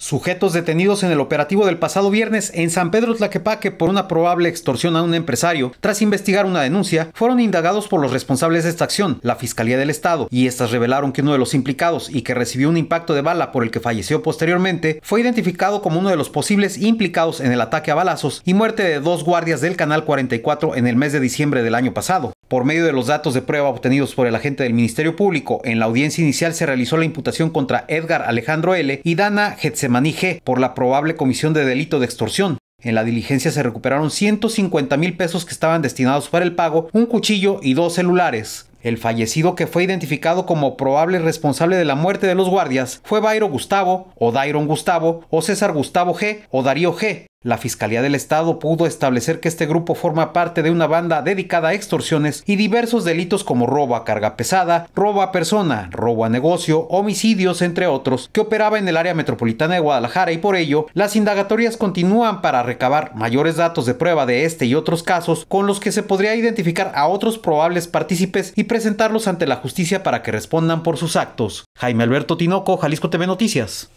Sujetos detenidos en el operativo del pasado viernes en San Pedro Tlaquepaque por una probable extorsión a un empresario, tras investigar una denuncia, fueron indagados por los responsables de esta acción, la Fiscalía del Estado, y estas revelaron que uno de los implicados y que recibió un impacto de bala por el que falleció posteriormente, fue identificado como uno de los posibles implicados en el ataque a balazos y muerte de dos guardias del Canal 44 en el mes de diciembre del año pasado. Por medio de los datos de prueba obtenidos por el agente del Ministerio Público, en la audiencia inicial se realizó la imputación contra Edgar Alejandro L. y Dana Getsemaní G. por la probable comisión de delito de extorsión. En la diligencia se recuperaron 150 mil pesos que estaban destinados para el pago, un cuchillo y dos celulares. El fallecido que fue identificado como probable responsable de la muerte de los guardias fue bairo Gustavo, o Dairon Gustavo, o César Gustavo G, o Darío G, la Fiscalía del Estado pudo establecer que este grupo forma parte de una banda dedicada a extorsiones y diversos delitos como robo a carga pesada, robo a persona, robo a negocio, homicidios, entre otros, que operaba en el área metropolitana de Guadalajara y por ello las indagatorias continúan para recabar mayores datos de prueba de este y otros casos con los que se podría identificar a otros probables partícipes y presentarlos ante la justicia para que respondan por sus actos. Jaime Alberto Tinoco, Jalisco TV Noticias.